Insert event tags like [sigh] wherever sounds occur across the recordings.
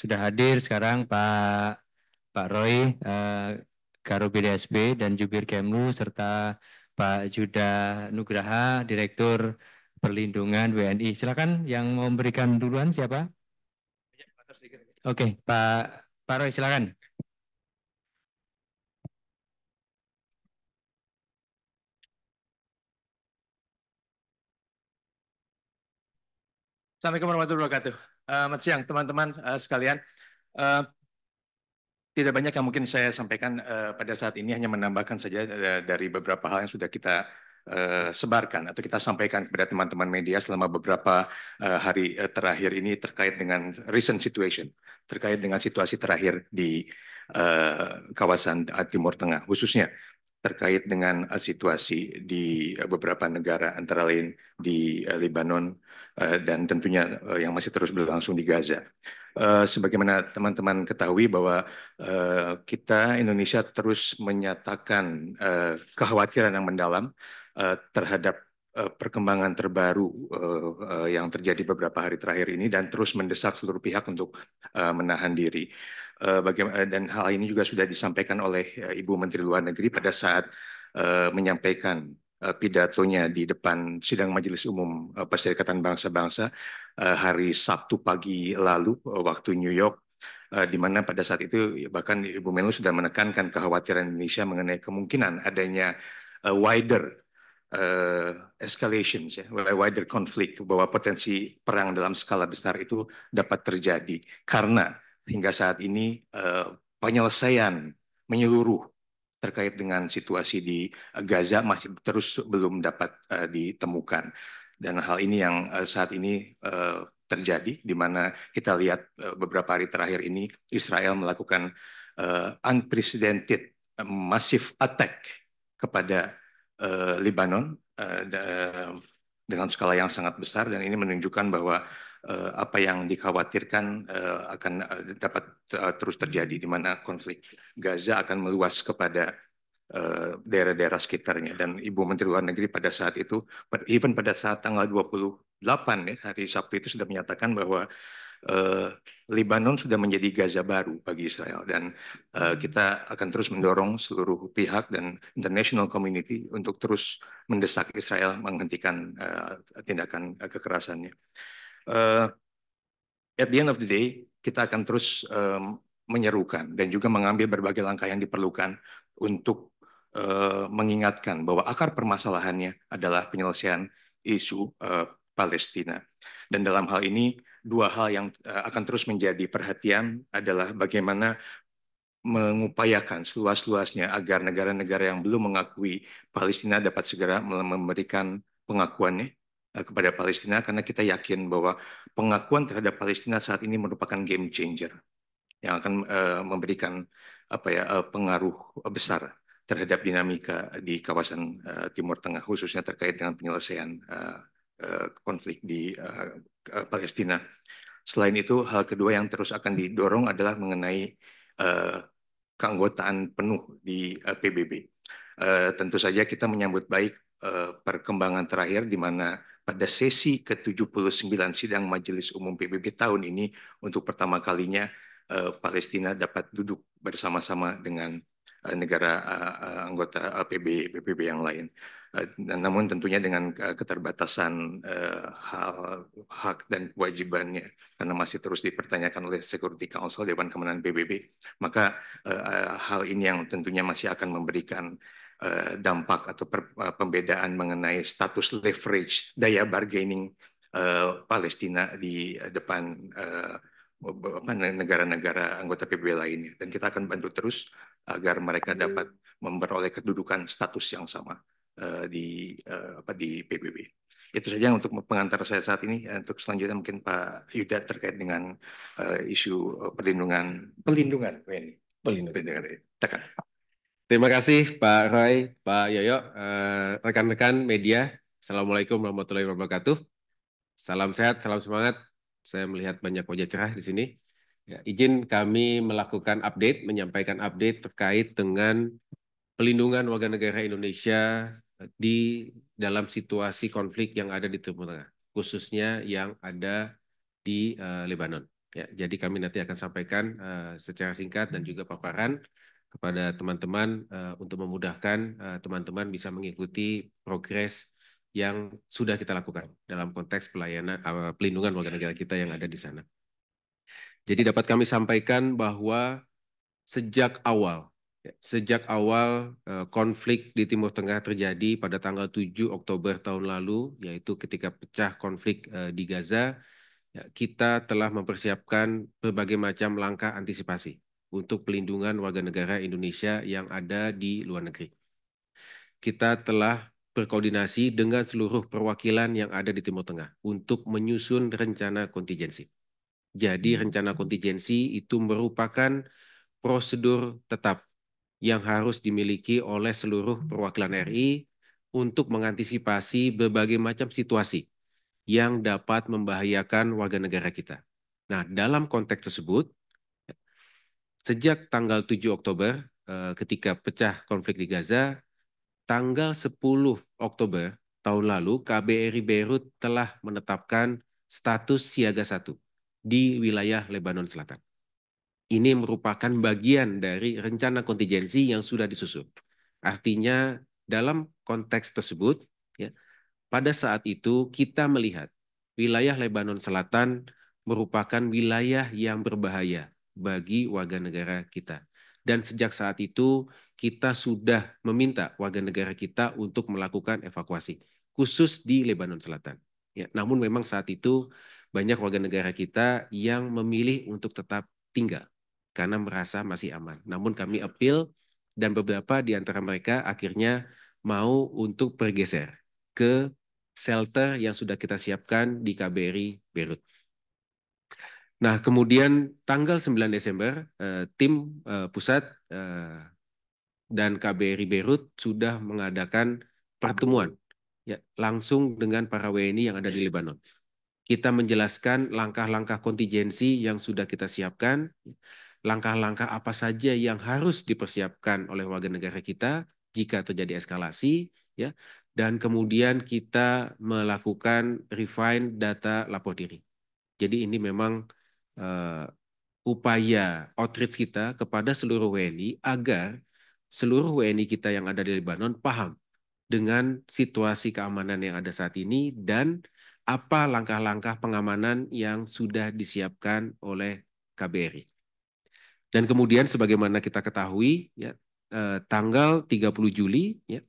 sudah hadir sekarang Pak Pak Roy uh, Karo BDSB dan Jubir Kemlu serta Pak Juda Nugraha, Direktur Perlindungan WNI. Silakan yang memberikan duluan siapa? Ya, Oke, okay, Pak Pak Roy silakan. Assalamualaikum warahmatullahi wabarakatuh. Eh, selamat siang teman-teman uh, sekalian. Uh, tidak banyak yang mungkin saya sampaikan uh, pada saat ini hanya menambahkan saja dari beberapa hal yang sudah kita uh, sebarkan atau kita sampaikan kepada teman-teman media selama beberapa uh, hari uh, terakhir ini terkait dengan recent situation, terkait dengan situasi terakhir di uh, kawasan Timur Tengah khususnya terkait dengan uh, situasi di uh, beberapa negara antara lain di uh, Lebanon, Eh, dan tentunya eh, yang masih terus berlangsung di Gaza. Eh, sebagaimana teman-teman ketahui bahwa kita Indonesia terus menyatakan kekhawatiran yang mendalam terhadap perkembangan terbaru yang terjadi beberapa hari terakhir ini dan terus mendesak seluruh pihak untuk menahan diri. Dan hal ini juga sudah disampaikan oleh Ibu Menteri Luar Negeri pada saat menyampaikan Eh, pidatonya di depan sidang Majelis Umum eh, Perserikatan Bangsa-Bangsa eh, hari Sabtu pagi lalu waktu New York di mana pada saat itu ya, bahkan Ibu Menlu sudah menekankan kekhawatiran Indonesia mengenai kemungkinan adanya wider uh, escalations ya, wider conflict bahwa potensi perang dalam skala besar itu dapat terjadi karena hingga saat ini uh, penyelesaian menyeluruh terkait dengan situasi di eh, Gaza masih terus belum dapat uh, ditemukan. Dan hal ini yang uh, saat ini uh, terjadi, di mana kita lihat uh, beberapa hari terakhir ini Israel melakukan uh, unprecedented uh, massive attack kepada uh, Lebanon uh, dengan skala yang sangat besar, dan ini menunjukkan bahwa Eh, apa yang dikhawatirkan uh, akan uh, dapat uh, terus terjadi, di mana konflik Gaza akan meluas kepada daerah-daerah sekitarnya. Dan Ibu Menteri Luar Negeri pada saat itu, even pada saat tanggal 28 ya, hari Sabtu itu sudah menyatakan bahwa uh, Lebanon sudah menjadi Gaza baru bagi Israel. Dan uh, kita akan terus mendorong seluruh pihak dan international community untuk terus mendesak Israel menghentikan uh, tindakan uh, kekerasannya uh, at the end of the day, kita akan terus um, menyerukan dan juga mengambil berbagai langkah yang diperlukan untuk uh, mengingatkan bahwa akar permasalahannya adalah penyelesaian isu uh, Palestina. Dan dalam hal ini, dua hal yang uh, akan terus menjadi perhatian adalah bagaimana mengupayakan seluas-luasnya agar negara-negara yang belum mengakui Palestina dapat segera memberikan pengakuannya Eh, kepada Palestina karena kita yakin bahwa pengakuan terhadap Palestina saat ini merupakan game changer yang akan uh, memberikan apa ya uh, pengaruh besar terhadap dinamika di kawasan uh, Timur Tengah khususnya terkait dengan penyelesaian uh, uh, konflik di uh, Palestina. Selain itu hal kedua yang terus akan didorong adalah mengenai uh, keanggotaan penuh di uh, PBB. Uh, tentu saja kita menyambut baik uh, perkembangan terakhir di mana pada sesi ke-79 sidang Majelis Umum PBB tahun ini untuk pertama kalinya uh, Palestina dapat duduk bersama-sama dengan uh, negara uh, anggota PBB, PBB yang lain. Uh, namun tentunya dengan uh, keterbatasan uh, hal hak dan kewajibannya karena masih terus dipertanyakan oleh Security Council Dewan Keamanan PBB, maka uh, hal ini yang tentunya masih akan memberikan Eh, dampak atau per, eh, pembedaan mengenai status leverage daya bargaining eh, Palestina di depan negara-negara anggota PBB lainnya dan kita akan bantu terus agar mereka iya. dapat memperoleh kedudukan status yang sama uh, di uh, apa di PBB. Itu saja untuk pengantar saya saat ini. Untuk selanjutnya mungkin Pak Yuda terkait dengan uh, isu perlindungan pelindungan ini. Pelindungan. pelindungan. Terima kasih Pak Rai, Pak Yoyo, eh, rekan-rekan media. Assalamualaikum warahmatullahi wabarakatuh. Salam sehat, salam semangat. Saya melihat banyak wajah cerah di sini. Ya, izin kami melakukan update, menyampaikan update terkait dengan pelindungan warga negara Indonesia di dalam situasi konflik yang ada di Timur Tengah, khususnya yang ada di uh, Lebanon. Ya, jadi kami nanti akan sampaikan uh, secara singkat dan juga paparan kepada teman-teman uh, untuk memudahkan eh, teman-teman uh, bisa mengikuti progres yang sudah kita lakukan dalam konteks pelayanan uh, pelindungan warga negara kita yang ada di sana. Jadi dapat kami sampaikan bahwa sejak awal ya, sejak awal uh, konflik di Timur Tengah terjadi pada tanggal 7 Oktober tahun lalu yaitu ketika pecah konflik uh, di Gaza ya, kita telah mempersiapkan berbagai macam langkah antisipasi untuk pelindungan warga negara Indonesia yang ada di luar negeri. Kita telah berkoordinasi dengan seluruh perwakilan yang ada di Timur Tengah untuk menyusun rencana kontingensi. Jadi rencana kontingensi itu merupakan prosedur tetap yang harus dimiliki oleh seluruh perwakilan RI untuk mengantisipasi berbagai macam situasi yang dapat membahayakan warga negara kita. Nah, dalam konteks tersebut, sejak tanggal 7 Oktober eh, ketika pecah konflik di Gaza, tanggal 10 Oktober tahun lalu KBRI Beirut telah menetapkan status siaga satu di wilayah Lebanon Selatan. Ini merupakan bagian dari rencana kontingensi yang sudah disusun. Artinya dalam konteks tersebut, ya, pada saat itu kita melihat wilayah Lebanon Selatan merupakan wilayah yang berbahaya bagi warga negara kita. Dan sejak saat itu kita sudah meminta warga negara kita untuk melakukan evakuasi khusus di Lebanon Selatan. Ya, namun memang saat itu banyak warga negara kita yang memilih untuk tetap tinggal karena merasa masih aman. Namun kami appeal dan beberapa di antara mereka akhirnya mau untuk bergeser ke shelter yang sudah kita siapkan di KBRI Beirut. Nah, kemudian tanggal 9 Desember, eh, tim eh, pusat eh, dan KBRI Beirut sudah mengadakan pertemuan ya, langsung dengan para WNI yang ada di Lebanon. Kita menjelaskan langkah-langkah kontingensi yang sudah kita siapkan, langkah-langkah apa saja yang harus dipersiapkan oleh warga negara kita jika terjadi eskalasi, ya, dan kemudian kita melakukan refine data lapor diri. Jadi ini memang uh, upaya outreach kita kepada seluruh WNI agar seluruh WNI kita yang ada di Lebanon paham dengan situasi keamanan yang ada saat ini dan apa langkah-langkah pengamanan yang sudah disiapkan oleh KBRI. Dan kemudian sebagaimana kita ketahui ya eh, tanggal 30 Juli ya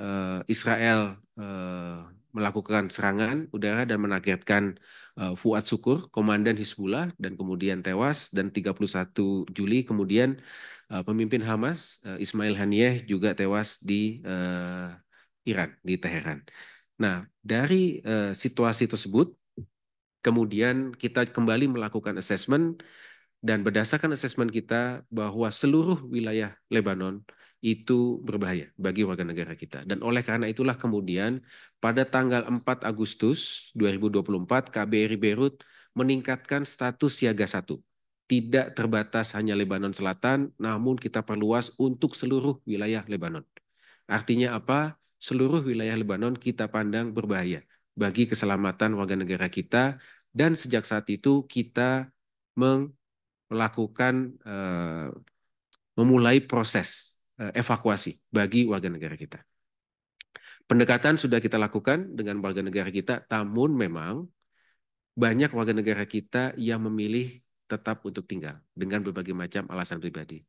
eh, Israel eh, melakukan serangan udara dan menargetkan uh, Fuad Syukur, komandan Hizbullah dan kemudian tewas dan 31 Juli kemudian uh, pemimpin Hamas uh, Ismail Haniyeh juga tewas di uh, Iran di Teheran. Nah, dari uh, situasi tersebut kemudian kita kembali melakukan assessment dan berdasarkan assessment kita bahwa seluruh wilayah Lebanon itu berbahaya bagi warga negara kita. Dan oleh karena itulah kemudian pada tanggal 4 Agustus 2024 KBRI Beirut meningkatkan status siaga satu. Tidak terbatas hanya Lebanon Selatan, namun kita perluas untuk seluruh wilayah Lebanon. Artinya apa? Seluruh wilayah Lebanon kita pandang berbahaya bagi keselamatan warga negara kita dan sejak saat itu kita melakukan uh, memulai proses Eh, evakuasi bagi warga negara kita. Pendekatan sudah kita lakukan dengan warga negara kita, namun memang banyak warga negara kita yang memilih tetap untuk tinggal dengan berbagai macam alasan pribadi.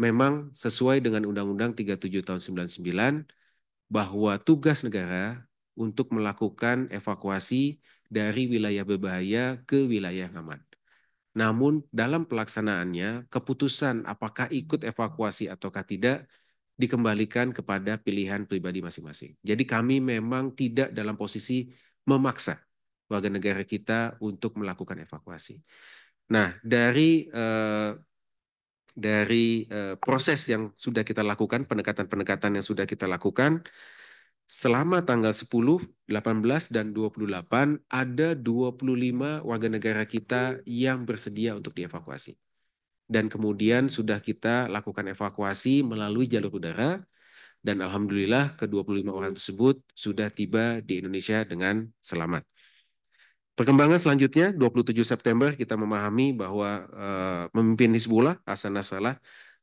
Memang sesuai dengan Undang-Undang 37 tahun 99 bahwa tugas negara untuk melakukan evakuasi dari wilayah berbahaya ke wilayah aman. Namun dalam pelaksanaannya, keputusan apakah ikut evakuasi ataukah tidak dikembalikan kepada pilihan pribadi masing-masing. Jadi kami memang tidak dalam posisi memaksa warga negara kita untuk melakukan evakuasi. Nah, dari eh, dari eh, proses yang sudah kita lakukan, pendekatan-pendekatan yang sudah kita lakukan, selama tanggal 10, 18, dan 28 ada 25 warga negara kita yang bersedia untuk dievakuasi. Dan kemudian sudah kita lakukan evakuasi melalui jalur udara dan alhamdulillah ke-25 orang tersebut sudah tiba di Indonesia dengan selamat. Perkembangan selanjutnya 27 September kita memahami bahwa uh, memimpin Hizbullah Hasan Nasrallah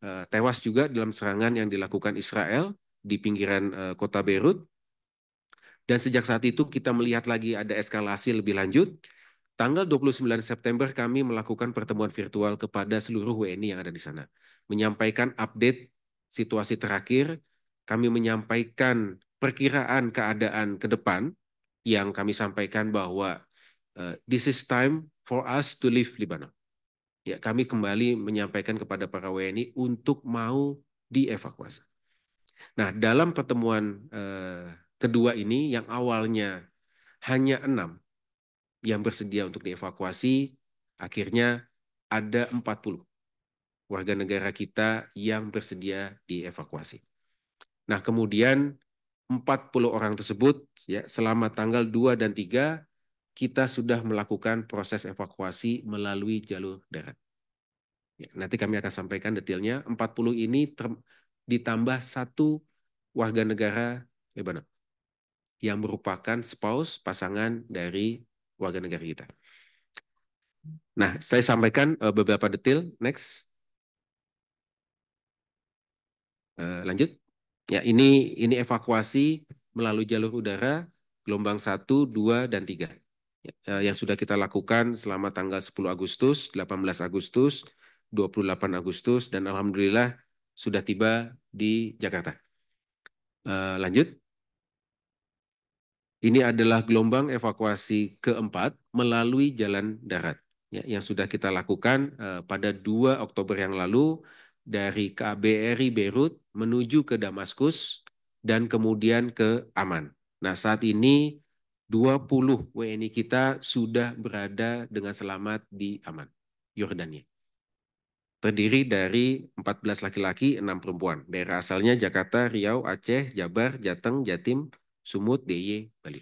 uh, tewas juga dalam serangan yang dilakukan Israel di pinggiran uh, kota Beirut dan sejak saat itu kita melihat lagi ada eskalasi lebih lanjut. Tanggal 29 September kami melakukan pertemuan virtual kepada seluruh WNI yang ada di sana. Menyampaikan update situasi terakhir, kami menyampaikan perkiraan keadaan ke depan yang kami sampaikan bahwa eh, this is time for us to leave Lebanon. Ya, kami kembali menyampaikan kepada para WNI untuk mau dievakuasi. Nah, dalam pertemuan uh, kedua ini yang awalnya hanya enam yang bersedia untuk dievakuasi, akhirnya ada empat puluh warga negara kita yang bersedia dievakuasi. Nah, kemudian empat puluh orang tersebut ya selama tanggal dua dan tiga kita sudah melakukan proses evakuasi melalui jalur darat. Ya, nanti kami akan sampaikan detailnya. empat puluh ini ditambah satu warga negara Lebanon yang merupakan spouse pasangan dari warga negara kita. Nah, saya sampaikan uh, beberapa detail. Next. Uh, lanjut. Ya, ini ini evakuasi melalui jalur udara gelombang 1, 2, dan 3. Ya, eh, yang sudah kita lakukan selama tanggal 10 Agustus, 18 Agustus, 28 Agustus, dan Alhamdulillah sudah tiba di Jakarta. Uh, lanjut. Ini adalah gelombang evakuasi keempat melalui jalan darat ya, yang sudah kita lakukan uh, pada 2 Oktober yang lalu dari KBRI Beirut menuju ke Damaskus dan kemudian ke Aman. Nah, saat ini 20 WNI kita sudah berada dengan selamat di Aman, Yordania. Terdiri dari 14 laki-laki, 6 perempuan. Daerah asalnya Jakarta, Riau, Aceh, Jabar, Jateng, Jatim, Sumut, DIY, Bali.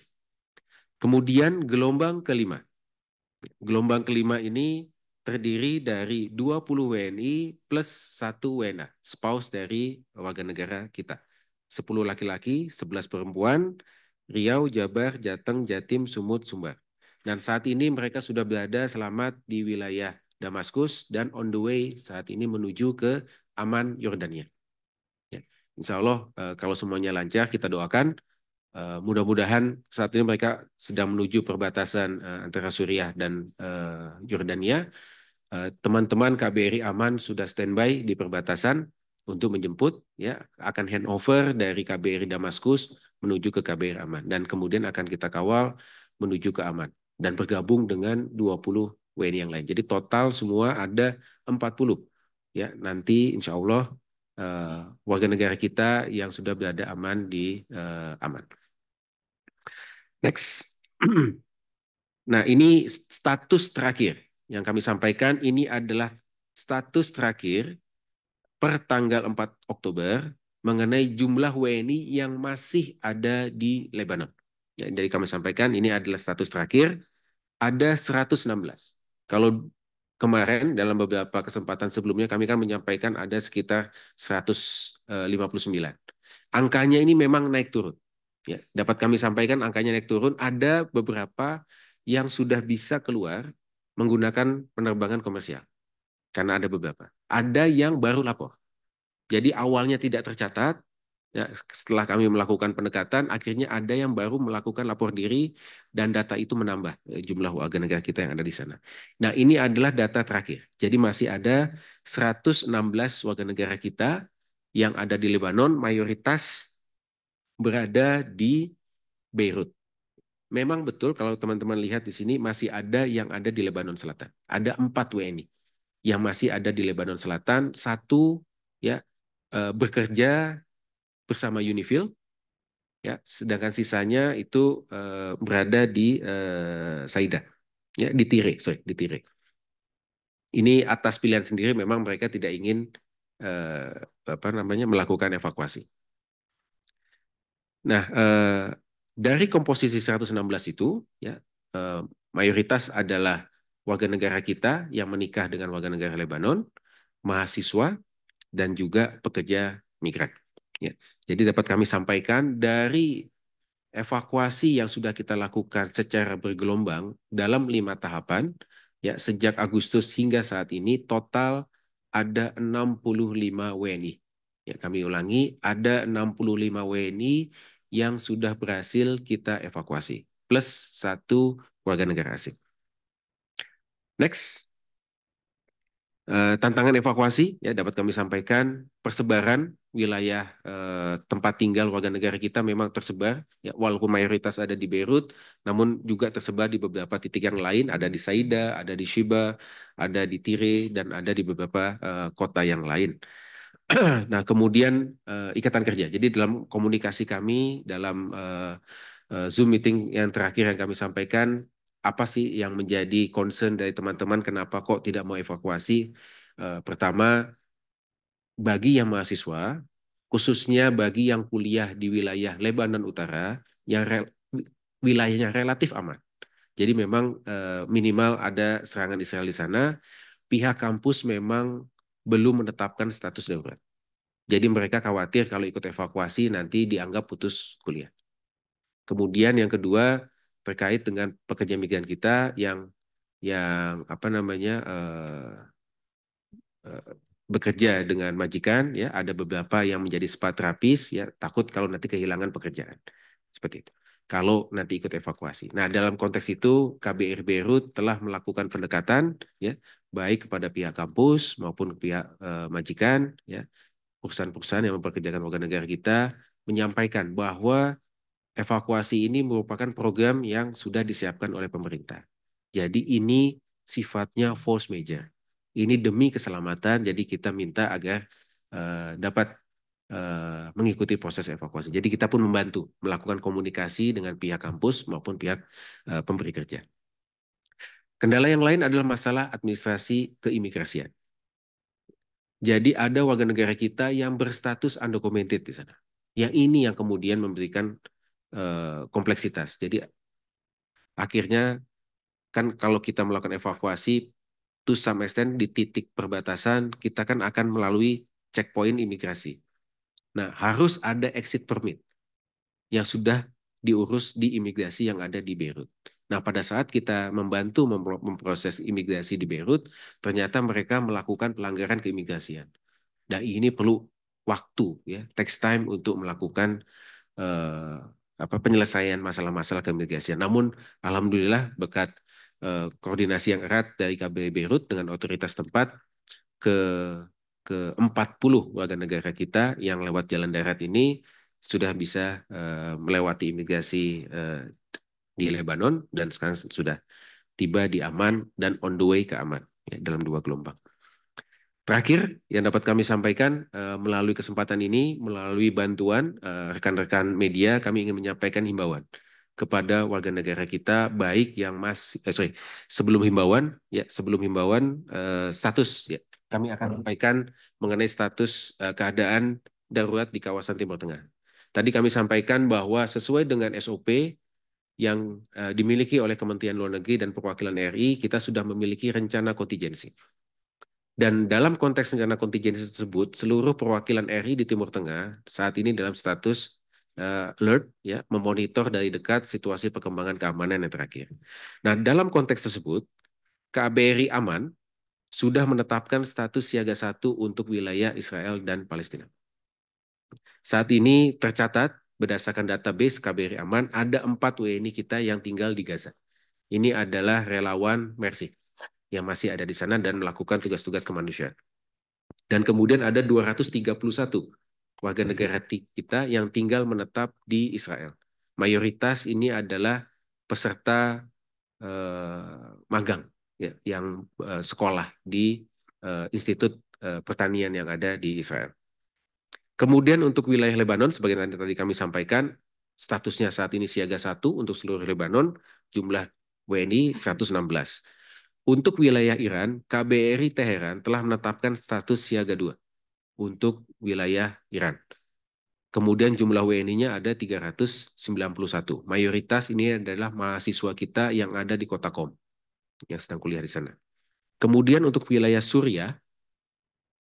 Kemudian gelombang kelima. Gelombang kelima ini terdiri dari 20 WNI plus 1 WNA, spouse dari warga negara kita. 10 laki-laki, 11 perempuan, Riau, Jabar, Jateng, Jatim, Sumut, Sumbar. Dan saat ini mereka sudah berada selamat di wilayah Damaskus dan on the way saat ini menuju ke Aman, Yordania. Ya. Insya Allah eh, kalau semuanya lancar kita doakan Eh, mudah-mudahan saat ini mereka sedang menuju perbatasan uh, antara Suriah dan uh, Jordania. Teman-teman uh, KBRI Aman sudah standby di perbatasan untuk menjemput, ya akan handover dari KBRI Damaskus menuju ke KBRI Aman dan kemudian akan kita kawal menuju ke Aman dan bergabung dengan 20 WNI yang lain. Jadi total semua ada 40 ya nanti insya Allah uh, warga negara kita yang sudah berada aman di uh, aman. Next. [clears throat] Nah, ini status terakhir yang kami sampaikan. Ini adalah status terakhir per tanggal 4 Oktober mengenai jumlah WNI yang masih ada di Lebanon. Ya, jadi kami sampaikan ini adalah status terakhir. Ada 116. Kalau kemarin dalam beberapa kesempatan sebelumnya kami kan menyampaikan ada sekitar 159. Eh, Angkanya ini memang naik turun. Ya, dapat kami sampaikan angkanya naik turun. Ada beberapa yang sudah bisa keluar menggunakan penerbangan komersial. Karena ada beberapa. Ada yang baru lapor. Jadi awalnya tidak tercatat, Ya, setelah kami melakukan pendekatan, akhirnya ada yang baru melakukan lapor diri dan data itu menambah eh, jumlah warga negara kita yang ada di sana. Nah, ini adalah data terakhir. Jadi masih ada 116 warga negara kita yang ada di Lebanon, mayoritas berada di Beirut. Memang betul kalau teman-teman lihat di sini masih ada yang ada di Lebanon Selatan. Ada empat WNI yang masih ada di Lebanon Selatan. Satu ya e, bekerja bersama Unifil, ya sedangkan sisanya itu e, berada di e, Saida, ya di Tire, sorry di Tire. Ini atas pilihan sendiri memang mereka tidak ingin apa namanya melakukan evakuasi. Nah, eh, dari komposisi 116 itu, ya eh, mayoritas adalah warga negara kita yang menikah dengan warga negara Lebanon, mahasiswa, dan juga pekerja migran. Ya, jadi dapat kami sampaikan dari evakuasi yang sudah kita lakukan secara bergelombang dalam lima tahapan, ya sejak Agustus hingga saat ini total ada 65 WNI. Ya, kami ulangi, ada 65 WNI yang sudah berhasil kita evakuasi. Plus satu warga negara asing. Next. Eh, tantangan evakuasi ya dapat kami sampaikan persebaran wilayah eh, tempat tinggal warga negara kita memang tersebar ya walaupun mayoritas ada di Beirut namun juga tersebar di beberapa titik yang lain ada di Saida ada di Shiba ada di Tire dan ada di beberapa eh, kota yang lain [clears throat] nah, kemudian uh, ikatan kerja. Jadi dalam komunikasi kami dalam uh, uh, Zoom meeting yang terakhir yang kami sampaikan apa sih yang menjadi concern dari teman-teman kenapa kok tidak mau evakuasi? Uh, pertama bagi yang mahasiswa khususnya bagi yang kuliah di wilayah Lebanon Utara yang rel wilayahnya relatif aman. Jadi memang uh, minimal ada serangan Israel di sana. Pihak kampus memang belum menetapkan status darurat. Jadi mereka khawatir kalau ikut evakuasi nanti dianggap putus kuliah. Kemudian yang kedua terkait dengan pekerja migran kita yang yang apa namanya uh, uh, bekerja dengan majikan ya ada beberapa yang menjadi spa terapis ya takut kalau nanti kehilangan pekerjaan seperti itu kalau nanti ikut evakuasi. Nah, dalam konteks itu KBR Beirut telah melakukan pendekatan ya baik kepada pihak kampus maupun pihak eh, majikan ya perusahaan-perusahaan yang memperkerjakan warga negara kita menyampaikan bahwa evakuasi ini merupakan program yang sudah disiapkan oleh pemerintah. Jadi ini sifatnya force major. Ini demi keselamatan jadi kita minta agar eh, dapat eh, mengikuti proses evakuasi. Jadi kita pun membantu melakukan komunikasi dengan pihak kampus maupun pihak eh, pemberi kerja. Kendala yang lain adalah masalah administrasi keimigrasian. Jadi ada warga negara kita yang berstatus undocumented di sana. Yang ini yang kemudian memberikan uh, kompleksitas. Jadi akhirnya kan kalau kita melakukan evakuasi to some extent di titik perbatasan kita kan akan melalui checkpoint imigrasi. Nah, harus ada exit permit yang sudah diurus di imigrasi yang ada di Beirut. Nah, pada saat kita membantu memproses imigrasi di Beirut, ternyata mereka melakukan pelanggaran keimigrasian. Dan nah, ini perlu waktu, ya, text time untuk melakukan eh, apa penyelesaian masalah-masalah keimigrasian. Namun, alhamdulillah berkat eh, koordinasi yang erat dari KBRI Beirut dengan otoritas tempat ke ke 40 warga negara kita yang lewat jalan darat ini sudah bisa uh, melewati imigrasi uh, di Lebanon dan sekarang sudah tiba di Aman dan on the way ke Aman ya, dalam dua gelombang. Terakhir yang dapat kami sampaikan uh, melalui kesempatan ini, melalui bantuan eh, rekan-rekan uh, media, kami ingin menyampaikan himbauan kepada warga negara kita baik yang masih eh, sorry sebelum himbauan ya sebelum himbauan uh, status ya kami akan sampaikan mengenai status uh, keadaan darurat di kawasan Timur Tengah. Tadi kami sampaikan bahwa sesuai dengan SOP yang eh, dimiliki oleh Kementerian Luar Negeri dan Perwakilan RI, kita sudah memiliki rencana kontingensi. Dan dalam konteks rencana kontingensi tersebut, seluruh perwakilan RI di Timur Tengah saat ini dalam status uh, alert, ya, memonitor dari dekat situasi perkembangan keamanan yang terakhir. Nah, dalam konteks tersebut, KBRI Aman sudah menetapkan status siaga satu untuk wilayah Israel dan Palestina. Saat ini tercatat berdasarkan database KBRI Aman, ada empat WNI kita yang tinggal di Gaza. Ini adalah relawan Mercy yang masih ada di sana dan melakukan tugas-tugas kemanusiaan. Dan kemudian ada 231 warga negara kita yang tinggal menetap di Israel. Mayoritas ini adalah peserta eh, magang ya, yang eh, sekolah di eh, Institut eh, Pertanian yang ada di Israel. Kemudian untuk wilayah Lebanon, sebagaimana tadi kami sampaikan, statusnya saat ini siaga satu untuk seluruh Lebanon, jumlah WNI 116. Untuk wilayah Iran, KBRI Teheran telah menetapkan status siaga dua untuk wilayah Iran. Kemudian jumlah WNI-nya ada 391. Mayoritas ini adalah mahasiswa kita yang ada di kota Kom, yang sedang kuliah di sana. Kemudian untuk wilayah Suriah,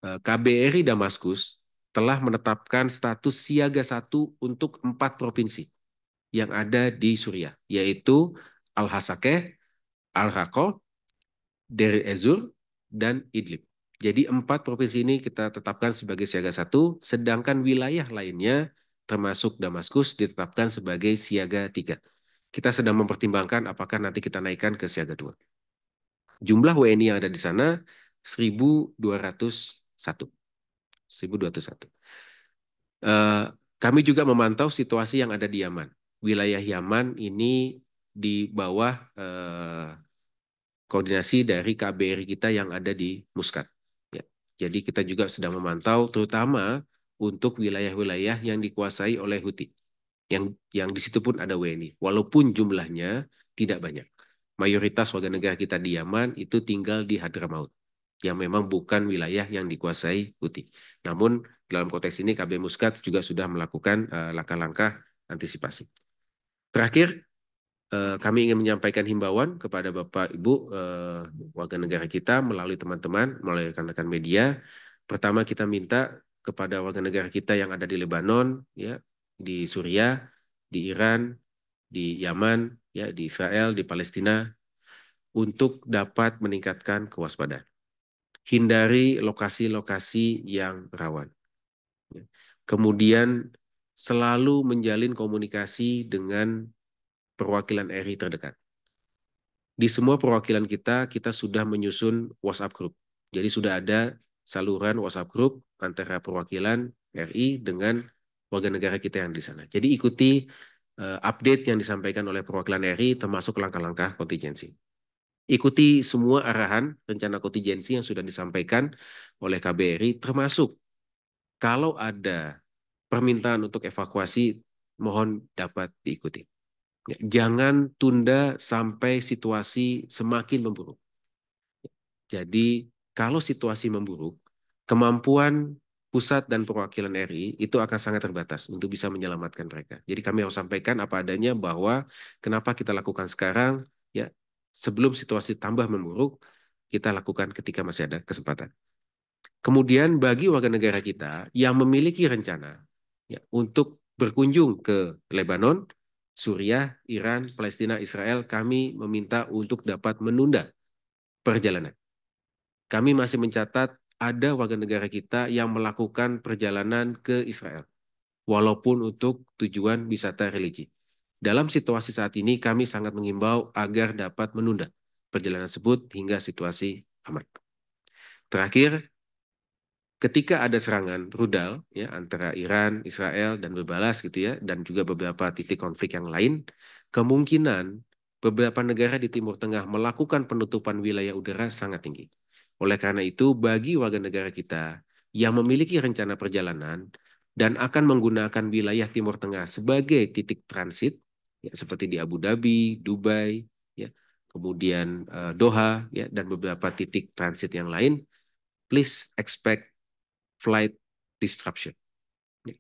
eh, KBRI Damaskus telah menetapkan status siaga satu untuk empat provinsi yang ada di Suriah, yaitu Al-Hasakeh, Al-Raqqa, Deir Ezur, dan Idlib. Jadi empat provinsi ini kita tetapkan sebagai siaga satu, sedangkan wilayah lainnya termasuk Damaskus ditetapkan sebagai siaga tiga. Kita sedang mempertimbangkan apakah nanti kita naikkan ke siaga dua. Jumlah WNI yang ada di sana 1201. 1201. Uh, eh, kami juga memantau situasi yang ada di Yaman. Wilayah Yaman ini di bawah uh, koordinasi dari KBRI kita yang ada di Muscat. Ya. Jadi kita juga sedang memantau terutama untuk wilayah-wilayah yang dikuasai oleh Houthi. Yang yang di situ pun ada WNI, walaupun jumlahnya tidak banyak. Mayoritas warga negara kita di Yaman itu tinggal di Hadramaut yang memang bukan wilayah yang dikuasai putih. Namun dalam konteks ini KB Muscat juga sudah melakukan eh, langkah-langkah uh, antisipasi. Terakhir, uh, kami ingin menyampaikan himbauan kepada Bapak Ibu uh, warga negara kita melalui teman-teman, melalui rekan-rekan media. Pertama kita minta kepada warga negara kita yang ada di Lebanon, ya, di Suriah, di Iran, di Yaman, ya, di Israel, di Palestina untuk dapat meningkatkan kewaspadaan hindari lokasi-lokasi yang rawan. Ya. Kemudian selalu menjalin komunikasi dengan perwakilan RI terdekat. Di semua perwakilan kita, kita sudah menyusun WhatsApp group. Jadi sudah ada saluran WhatsApp group antara perwakilan RI dengan warga negara kita yang di sana. Jadi ikuti eh, update yang disampaikan oleh perwakilan RI termasuk langkah-langkah kontingensi. Ikuti semua arahan rencana kontingensi yang sudah disampaikan oleh KBRI, termasuk kalau ada permintaan untuk evakuasi, mohon dapat diikuti. Ya, jangan tunda sampai situasi semakin memburuk. Jadi kalau situasi memburuk, kemampuan pusat dan perwakilan RI itu akan sangat terbatas untuk bisa menyelamatkan mereka. Jadi kami harus sampaikan apa adanya bahwa kenapa kita lakukan sekarang, ya sebelum situasi tambah memburuk, kita lakukan ketika masih ada kesempatan. Kemudian bagi warga negara kita yang memiliki rencana ya, untuk berkunjung ke Lebanon, Suriah, Iran, Palestina, Israel, kami meminta untuk dapat menunda perjalanan. Kami masih mencatat ada warga negara kita yang melakukan perjalanan ke Israel, walaupun untuk tujuan wisata religi. Dalam situasi saat ini, kami sangat mengimbau agar dapat menunda perjalanan tersebut hingga situasi aman. Terakhir, ketika ada serangan rudal ya antara Iran, Israel dan berbalas gitu ya dan juga beberapa titik konflik yang lain, kemungkinan beberapa negara di Timur Tengah melakukan penutupan wilayah udara sangat tinggi. Oleh karena itu, bagi warga negara kita yang memiliki rencana perjalanan dan akan menggunakan wilayah Timur Tengah sebagai titik transit, ya, seperti di Abu Dhabi, Dubai, ya, kemudian uh, Doha, ya, dan beberapa titik transit yang lain, please expect flight disruption. Ya.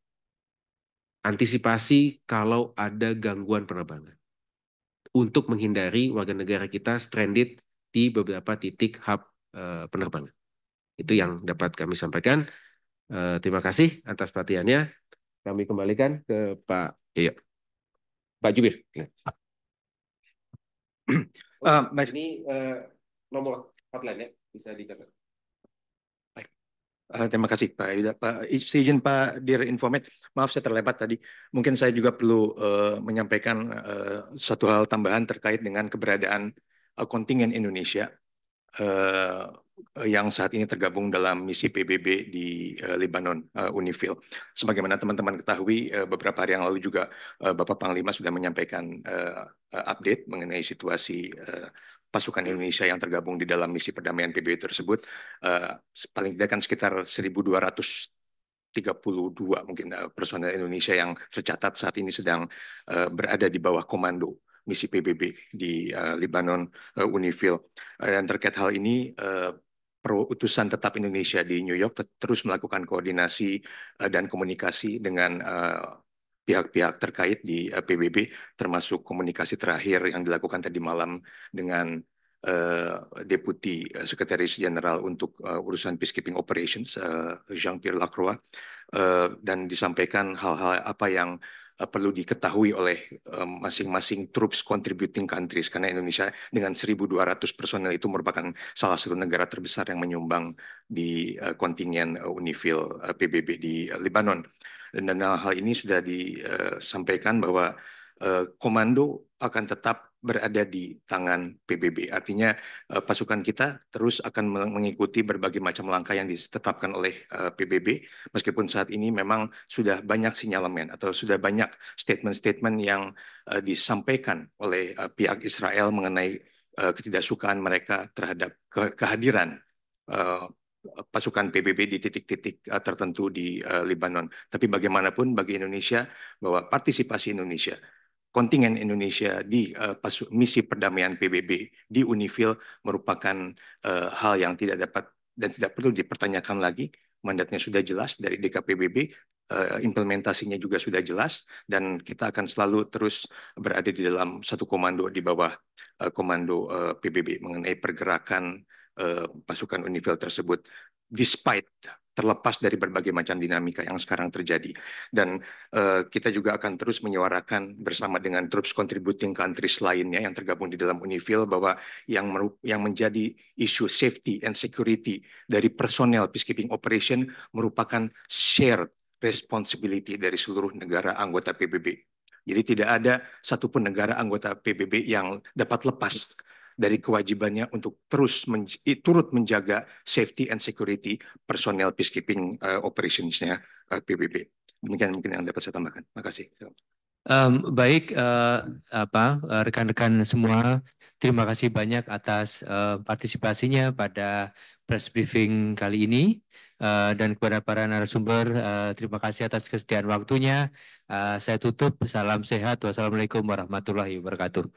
Antisipasi kalau ada gangguan penerbangan untuk menghindari warga negara kita stranded di beberapa titik hub uh, penerbangan. Itu yang dapat kami sampaikan. Eh, terima kasih atas perhatiannya. Kami kembalikan ke Pak Pak Jubir. Uh, ya. [clears throat] ah, Mas, ini uh, nomor hotline ya bisa dikatakan. Uh, terima kasih Pak Yuda. Pak, izin Pak Dir Informat, maaf saya terlewat tadi. Mungkin saya juga perlu uh, menyampaikan uh, satu hal tambahan terkait dengan keberadaan uh, kontingen Indonesia. Uh, Eh, yang saat ini tergabung dalam misi PBB di uh, eh, Lebanon, uh, eh, UNIFIL. Sebagaimana teman-teman ketahui, uh, beberapa hari yang lalu juga uh, Bapak Panglima sudah menyampaikan uh, update mengenai situasi uh, pasukan Indonesia yang tergabung di dalam misi perdamaian PBB tersebut. Uh, paling tidak kan sekitar 1.200 32 mungkin personel Indonesia yang tercatat saat ini sedang uh, berada di bawah komando misi PBB di uh, Lebanon uh, Unifil. Uh, dan terkait hal ini, uh, utusan tetap Indonesia di New York terus melakukan koordinasi uh, dan komunikasi dengan eh, pihak-pihak uh, terkait di uh, eh, PBB, termasuk komunikasi terakhir yang dilakukan tadi malam dengan uh, Deputi Sekretaris Jenderal untuk uh, urusan peacekeeping operations, uh, Jean-Pierre Lacroix, uh, dan disampaikan hal-hal apa yang Eh, perlu diketahui oleh eh, masing-masing um, troops contributing countries karena Indonesia dengan 1.200 personel itu merupakan salah satu negara terbesar yang menyumbang di uh, kontingen uh, UNIFIL uh, PBB di uh, Lebanon. Dan dan hal ini sudah disampaikan bahwa uh, komando akan tetap berada di tangan PBB. Artinya eh, pasukan kita terus akan mengikuti berbagai macam langkah yang ditetapkan oleh eh, PBB meskipun saat ini memang sudah banyak sinyalemen atau sudah banyak statement-statement yang eh, disampaikan oleh pihak Israel mengenai ketidaksukaan mereka terhadap kehadiran pasukan PBB di titik-titik tertentu di Lebanon. Tapi bagaimanapun bagi Indonesia bahwa partisipasi Indonesia kontingen Indonesia di uh, misi perdamaian PBB di UNIFIL merupakan uh, hal yang tidak dapat dan tidak perlu dipertanyakan lagi. Mandatnya sudah jelas dari DKPBB, uh, eh, implementasinya juga sudah jelas, dan kita akan selalu terus berada di dalam satu komando di bawah uh, komando uh, PBB mengenai pergerakan uh, pasukan UNIFIL tersebut, despite terlepas dari berbagai macam dinamika yang sekarang terjadi. Dan uh, kita juga akan terus menyuarakan bersama dengan troops contributing countries lainnya yang tergabung di dalam UNIFIL bahwa yang yang menjadi isu safety and security dari personel peacekeeping operation merupakan shared responsibility dari seluruh negara anggota PBB. Jadi tidak ada satupun negara anggota PBB yang dapat lepas dari kewajibannya untuk terus men turut menjaga safety and security personel peacekeeping uh, eh, operationsnya uh, eh, PBB. Demikian mungkin yang dapat saya tambahkan. Makasih. Um, baik, uh, apa rekan-rekan semua, terima kasih banyak atas uh, partisipasinya pada press briefing kali ini uh, dan kepada para narasumber, uh, terima kasih atas kesediaan waktunya. Uh, saya tutup, salam sehat, wassalamualaikum warahmatullahi wabarakatuh.